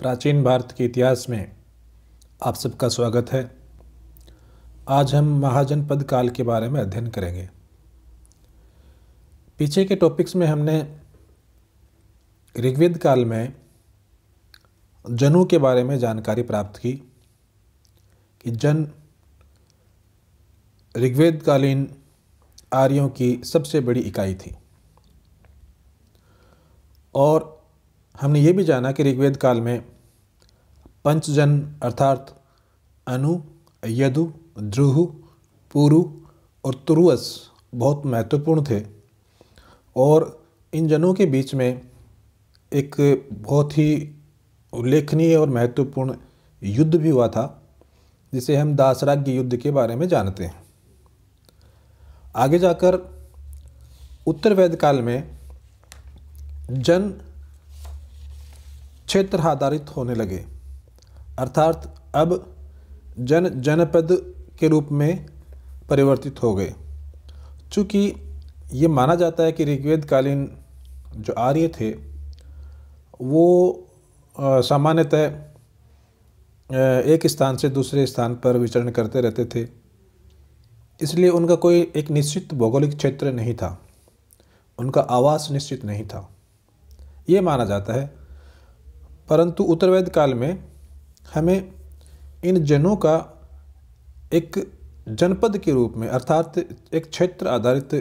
प्राचीन भारत के इतिहास में आप सबका स्वागत है आज हम महाजनपद काल के बारे में अध्ययन करेंगे पीछे के टॉपिक्स में हमने ऋग्वेद काल में जनु के बारे में जानकारी प्राप्त की कि जन ऋग्वेदकालीन आर्यों की सबसे बड़ी इकाई थी और हमने ये भी जाना कि ऋग्वेद काल में पंचजन अर्थात अनु यदु ध्रुहु पुरु और तुरुअस बहुत महत्वपूर्ण थे और इन जनों के बीच में एक बहुत ही उल्लेखनीय और महत्वपूर्ण युद्ध भी हुआ था जिसे हम दासराग्य युद्ध के बारे में जानते हैं आगे जाकर उत्तर वैद काल में जन क्षेत्र आधारित होने लगे अर्थात अब जन जनपद के रूप में परिवर्तित हो गए चूँकि ये माना जाता है कि ऋग्वेदकालीन जो आर्य थे वो सामान्यतः एक स्थान से दूसरे स्थान पर विचरण करते रहते थे इसलिए उनका कोई एक निश्चित भौगोलिक क्षेत्र नहीं था उनका आवास निश्चित नहीं था ये माना जाता है परंतु उत्तरवैद काल में हमें इन जनों का एक जनपद के रूप में अर्थात एक क्षेत्र आधारित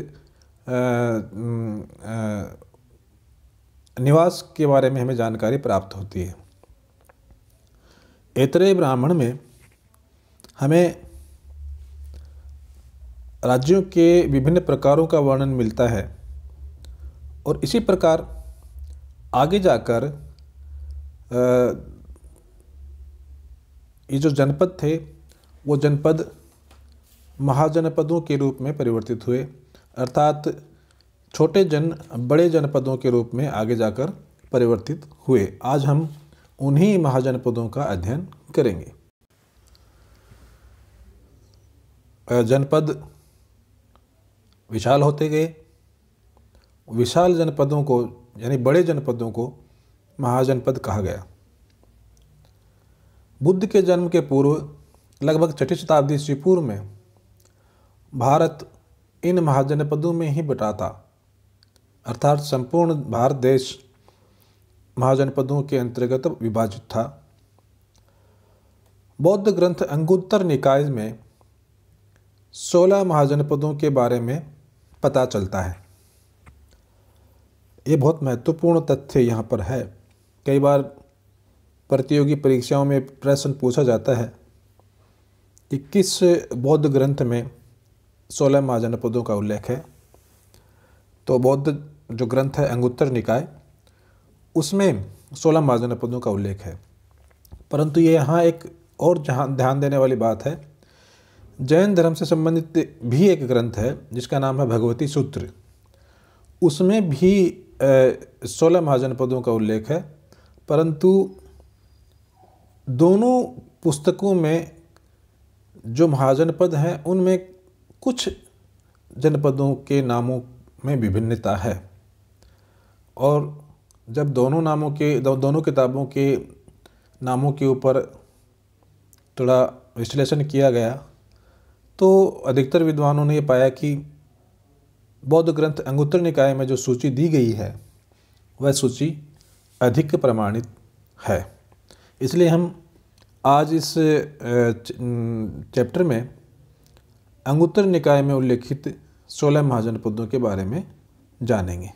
निवास के बारे में हमें जानकारी प्राप्त होती है ऐतरे ब्राह्मण में हमें राज्यों के विभिन्न प्रकारों का वर्णन मिलता है और इसी प्रकार आगे जाकर ये जो जनपद थे वो जनपद महाजनपदों के रूप में परिवर्तित हुए अर्थात छोटे जन बड़े जनपदों के रूप में आगे जाकर परिवर्तित हुए आज हम उन्हीं महाजनपदों का अध्ययन करेंगे जनपद विशाल होते गए विशाल जनपदों को यानी बड़े जनपदों को महाजनपद कहा गया बुद्ध के जन्म के पूर्व लगभग छठी शताब्दी से पूर्व में भारत इन महाजनपदों में ही बटा था अर्थात संपूर्ण भारत देश महाजनपदों के अंतर्गत विभाजित था बौद्ध ग्रंथ अंगुत्तर निकाय में सोलह महाजनपदों के बारे में पता चलता है ये बहुत महत्वपूर्ण तथ्य यहाँ पर है कई बार प्रतियोगी परीक्षाओं में प्रश्न पूछा जाता है कि किस बौद्ध ग्रंथ में सोलह महाजनपदों का उल्लेख है तो बौद्ध जो ग्रंथ है अंगुत्तर निकाय उसमें सोलह महाजनपदों का उल्लेख है परंतु ये यहाँ एक और जहाँ ध्यान देने वाली बात है जैन धर्म से संबंधित भी एक ग्रंथ है जिसका नाम है भगवती सूत्र उसमें भी सोलह महाजनपदों का उल्लेख है परंतु दोनों पुस्तकों में जो महाजनपद हैं उनमें कुछ जनपदों के नामों में विभिन्नता है और जब दोनों नामों के दो, दोनों किताबों के नामों के ऊपर थोड़ा विश्लेषण किया गया तो अधिकतर विद्वानों ने यह पाया कि बौद्ध ग्रंथ अंगुत्तर निकाय में जो सूची दी गई है वह सूची अधिक प्रमाणित है इसलिए हम आज इस चैप्टर में अंगुत्तर निकाय में उल्लेखित सोलह महाजन पदों के बारे में जानेंगे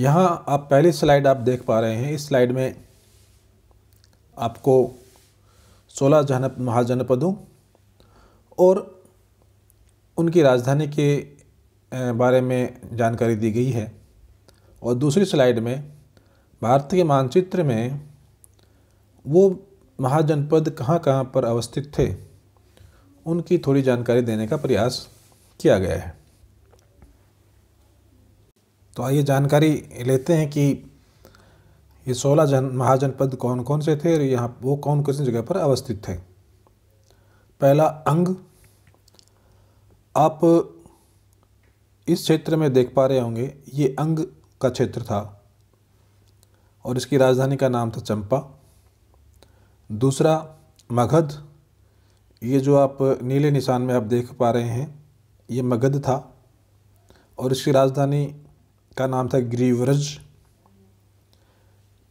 यहाँ आप पहली स्लाइड आप देख पा रहे हैं इस स्लाइड में आपको सोलह जन महाजनपदों और उनकी राजधानी के बारे में जानकारी दी गई है और दूसरी स्लाइड में भारत के मानचित्र में वो महाजनपद कहाँ कहाँ पर अवस्थित थे उनकी थोड़ी जानकारी देने का प्रयास किया गया है तो आइए जानकारी लेते हैं कि ये सोलह जन महाजनपद कौन कौन से थे और यहाँ वो कौन कौन सी जगह पर अवस्थित थे पहला अंग आप इस क्षेत्र में देख पा रहे होंगे ये अंग का क्षेत्र था और इसकी राजधानी का नाम था चंपा दूसरा मगध ये जो आप नीले निशान में आप देख पा रहे हैं ये मगध था और इसकी राजधानी का नाम था ग्रीवरज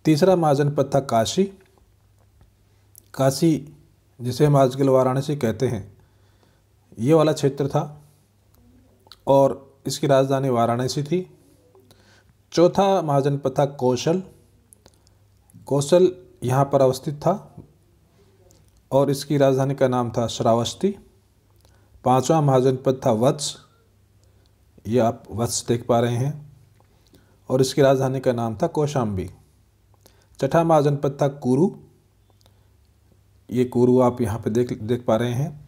तीसरा महाजनपद था काशी काशी जिसे हम आजकल वाराणसी कहते हैं ये वाला क्षेत्र था और इसकी राजधानी वाराणसी थी चौथा महाजनपद था कौशल कौशल यहाँ पर अवस्थित था और इसकी राजधानी का नाम था श्रावस्ती पांचवा महाजनपद था वत्स ये आप वत्स देख पा रहे हैं और इसकी राजधानी का नाम था कौशाम्बी छठा महाजनपद था कुरु ये कुरु आप यहाँ पे देख देख पा रहे हैं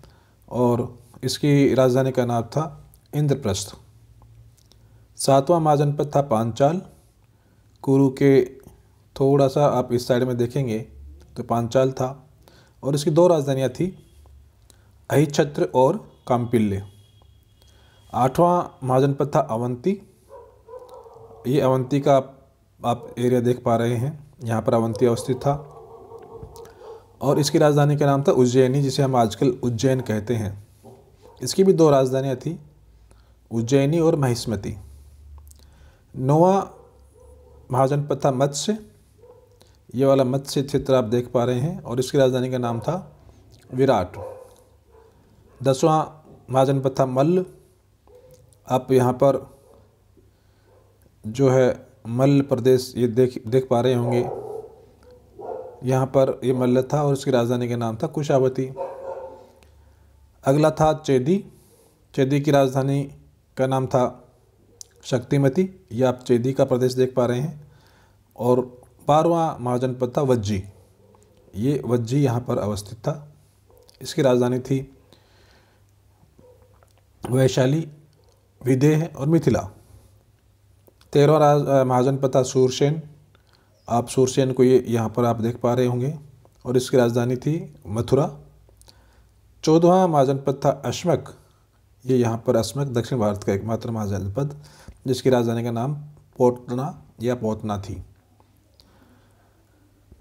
और इसकी राजधानी का नाम था इंद्रप्रस्थ सातवां महाजनपद था पांचाल कुरु के थोड़ा सा आप इस साइड में देखेंगे तो पांचाल था और इसकी दो राजधानियाँ थी अहिछत्र और कामपिल्ले आठवां महाजनपद था अवंती ये अवंती का आप, आप एरिया देख पा रहे हैं यहाँ पर अवंती अवस्थित था और इसकी राजधानी का नाम था उज्जैनी जिसे हम आजकल उज्जैन कहते हैं इसकी भी दो राजधानियाँ थी उज्जैनी और महिस्मती नोवा महाजन था मत्स्य ये वाला मत्स्य क्षेत्र आप देख पा रहे हैं और इसकी राजधानी का नाम था विराट दसवां महाजन था मल्ल आप यहाँ पर जो है मल्ल प्रदेश ये देख देख पा रहे होंगे यहाँ पर ये मल्ल था और इसकी राजधानी का नाम था कुशावती अगला था चेदी चेदी की राजधानी का नाम था शक्तिमती ये आप चेदी का प्रदेश देख पा रहे हैं और बारवा महाजनपद था वज्जी ये वज्जी यहाँ पर अवस्थित था इसकी राजधानी थी वैशाली विदेह और मिथिला तेरहवा राज महाजनपद था सूरसेन आप सूरसेन को ये यहाँ पर आप देख पा रहे होंगे और इसकी राजधानी थी मथुरा चौदहवा महाजनपद था अश्मक ये यहाँ पर अश्मक दक्षिण भारत का एकमात्र महाजनपद जिसकी राजधानी का नाम पोटना या पोतना थी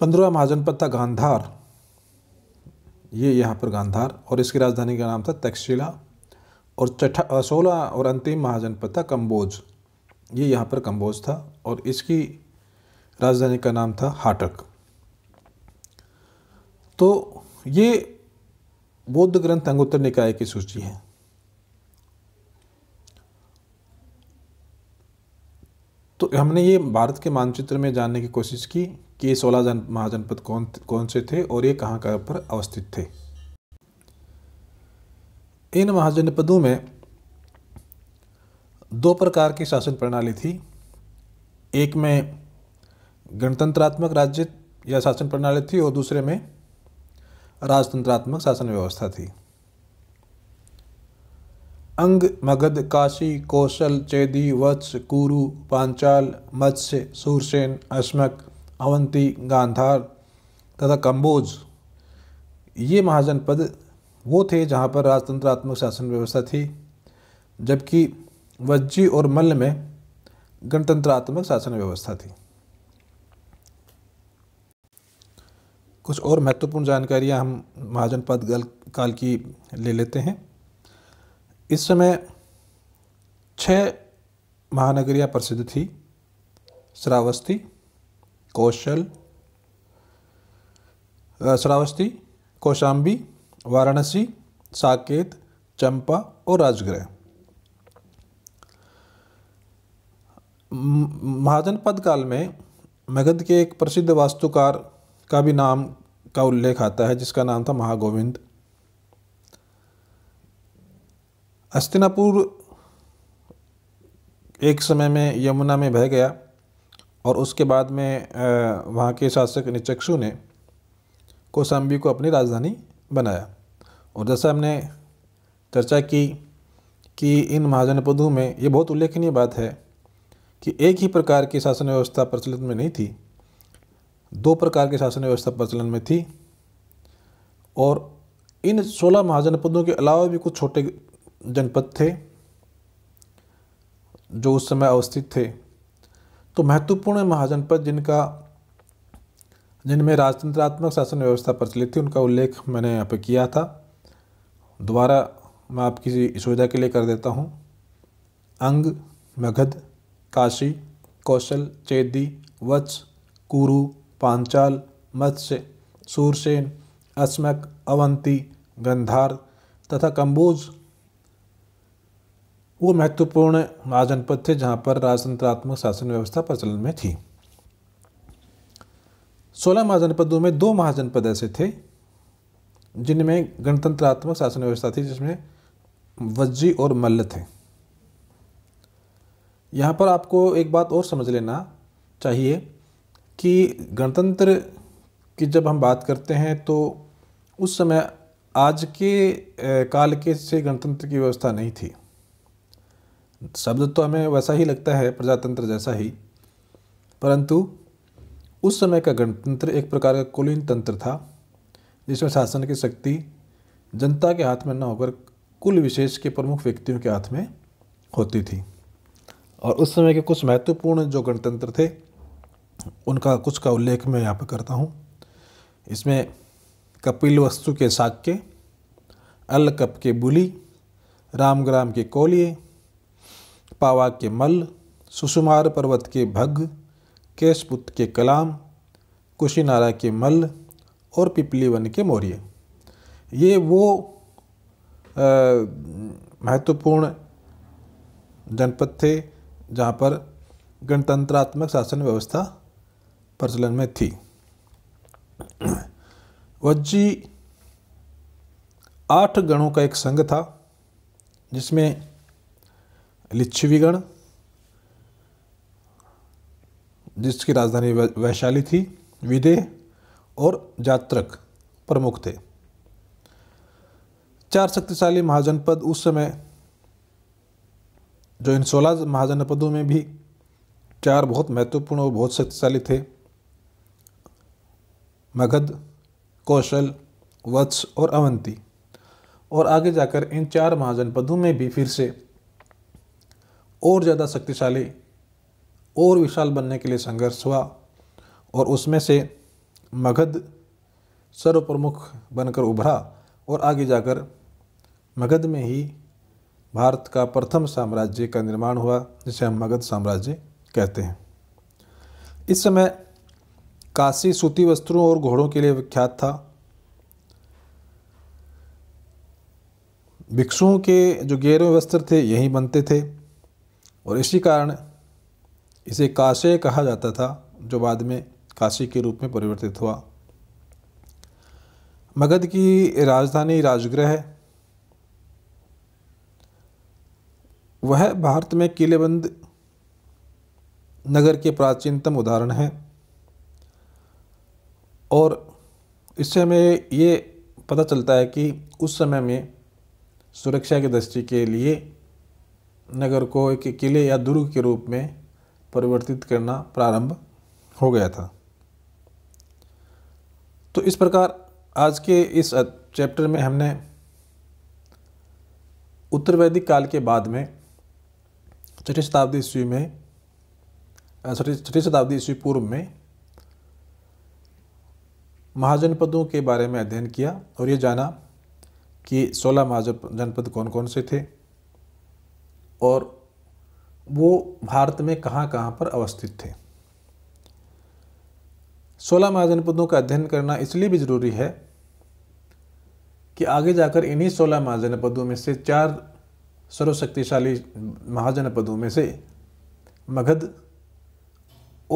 पंद्रवा महाजनपद था गांधार ये यहाँ पर गांधार और इसकी राजधानी का नाम था तक्षशिला और चठा सोलह और अंतिम महाजनपद था कम्बोज ये यहाँ पर कम्बोज था और इसकी राजधानी का नाम था हाटक तो ये बौद्ध ग्रंथ अंगुत्तर निकाय की सूची है तो हमने ये भारत के मानचित्र में जानने की कोशिश की कि ये सोलह जन महाजनपद कौन कौन से थे और ये कहाँ कहाँ पर अवस्थित थे इन महाजनपदों में दो प्रकार की शासन प्रणाली थी एक में गणतंत्रात्मक राज्य या शासन प्रणाली थी और दूसरे में राजतंत्रात्मक शासन व्यवस्था थी अंग मगध काशी कौशल चेदी वत्स कुरु पांचाल मत्स्य सूरसेन अश्मक अवंती गांधार तथा कंबोज ये महाजनपद वो थे जहाँ पर राजतंत्रात्मक शासन व्यवस्था थी जबकि वज्जी और मल्ल में गणतंत्रात्मक शासन व्यवस्था थी कुछ और महत्वपूर्ण जानकारियाँ हम महाजनपद काल की ले लेते हैं इस समय छह महानगरियाँ प्रसिद्ध थी श्रावस्ती कौशल श्रावस्ती कौशाम्बी वाराणसी साकेत चंपा और राजगृह महाजनपद काल में मगध के एक प्रसिद्ध वास्तुकार का भी नाम का उल्लेख आता है जिसका नाम था महागोविंद हस्तिनापुर एक समय में यमुना में बह गया और उसके बाद में वहाँ के शासक निचक्षु ने कोसाम्बी को अपनी राजधानी बनाया और जैसा हमने चर्चा की कि इन महाजनपदों में ये बहुत उल्लेखनीय बात है कि एक ही प्रकार की शासन व्यवस्था प्रचलन में नहीं थी दो प्रकार की शासन व्यवस्था प्रचलन में थी और इन सोलह महाजनपदों के अलावा भी कुछ छोटे जनपद थे जो उस समय अवस्थित थे तो महत्वपूर्ण महाजनपद जिनका जिनमें राजतंत्रात्मक शासन व्यवस्था प्रचलित थी उनका उल्लेख मैंने यहाँ पर किया था दोबारा मैं आपकी सुविधा के लिए कर देता हूँ अंग मगध काशी कौशल चेदी वत्स कुरु पांचाल मत्स्य सूरसेन अस्मक अवंती गंधार तथा कंबोज वो महत्वपूर्ण महाजनपद थे जहाँ पर राजतंत्रात्मक शासन व्यवस्था प्रचलन में थी सोलह महाजनपदों में दो महाजनपद ऐसे थे जिनमें गणतंत्रात्मक शासन व्यवस्था थी जिसमें वज्जी और मल्ल थे यहाँ पर आपको एक बात और समझ लेना चाहिए कि गणतंत्र की जब हम बात करते हैं तो उस समय आज के काल के से गणतंत्र की व्यवस्था नहीं थी शब्द तो हमें वैसा ही लगता है प्रजातंत्र जैसा ही परंतु उस समय का गणतंत्र एक प्रकार का कुलीन तंत्र था जिसमें शासन की शक्ति जनता के हाथ में न होकर कुल विशेष के प्रमुख व्यक्तियों के हाथ में होती थी और उस समय के कुछ महत्वपूर्ण जो गणतंत्र थे उनका कुछ का उल्लेख मैं यहाँ पर करता हूँ इसमें कपिल वस्तु के साक्य अल कप के बुली रामग्राम के कोलिए पावा के मल सुषुमार पर्वत के भग केशपुत के कलाम कुशीनारा के मल और पिपलीवन के मौर्य ये वो महत्वपूर्ण जनपद थे जहाँ पर गणतंत्रात्मक शासन व्यवस्था प्रचलन में थी वज्जी आठ गणों का एक संघ था जिसमें लिच्छवीगण जिसकी राजधानी वैशाली थी विदेह और जात्रक प्रमुख थे चार शक्तिशाली महाजनपद उस समय जो इन सोलह महाजनपदों में भी चार बहुत महत्वपूर्ण और बहुत शक्तिशाली थे मगध कौशल वत्स और अवंती और आगे जाकर इन चार महाजनपदों में भी फिर से और ज़्यादा शक्तिशाली और विशाल बनने के लिए संघर्ष हुआ और उसमें से मगध सर्वप्रमुख बनकर उभरा और आगे जाकर मगध में ही भारत का प्रथम साम्राज्य का निर्माण हुआ जिसे हम मगध साम्राज्य कहते हैं इस समय काशी सूती वस्त्रों और घोड़ों के लिए विख्यात था भिक्षुओं के जो गैर वस्त्र थे यहीं बनते थे और इसी कारण इसे काशे कहा जाता था जो बाद में काशी के रूप में परिवर्तित हुआ मगध की राजधानी राजगृह है वह भारत में किलेबंद नगर के प्राचीनतम उदाहरण है और इससे हमें ये पता चलता है कि उस समय में सुरक्षा की दृष्टि के लिए नगर को एक किले या दुर्ग के रूप में परिवर्तित करना प्रारंभ हो गया था तो इस प्रकार आज के इस चैप्टर में हमने उत्तर वैदिक काल के बाद में छठी शताब्दी ईस्वी में छठी शताब्दी ईस्वी पूर्व में महाजनपदों के बारे में अध्ययन किया और ये जाना कि सोलह महाजनपद कौन कौन से थे और वो भारत में कहाँ कहाँ पर अवस्थित थे सोलह महाजनपदों का अध्ययन करना इसलिए भी ज़रूरी है कि आगे जाकर इन्हीं सोलह महाजनपदों में से चार सर्वशक्तिशाली महाजनपदों में से मगध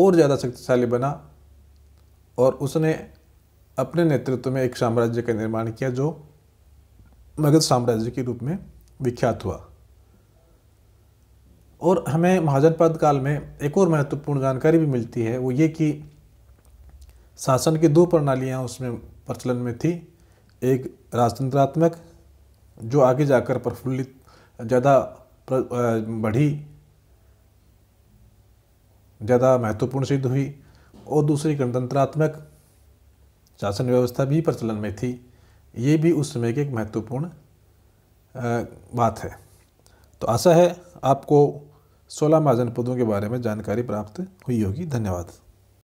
और ज़्यादा शक्तिशाली बना और उसने अपने नेतृत्व में एक साम्राज्य का निर्माण किया जो मगध साम्राज्य के रूप में विख्यात हुआ और हमें महाजन पद काल में एक और महत्वपूर्ण जानकारी भी मिलती है वो ये कि शासन की दो प्रणालियाँ उसमें प्रचलन में थी एक राजतंत्रात्मक जो आगे जाकर प्रफुल्लित ज़्यादा बढ़ी ज़्यादा महत्वपूर्ण सिद्ध हुई और दूसरी गणतंत्रात्मक शासन व्यवस्था भी प्रचलन में थी ये भी उस समय की एक महत्वपूर्ण बात है तो आशा है आपको सोलह महाजनपदों के बारे में जानकारी प्राप्त हुई होगी धन्यवाद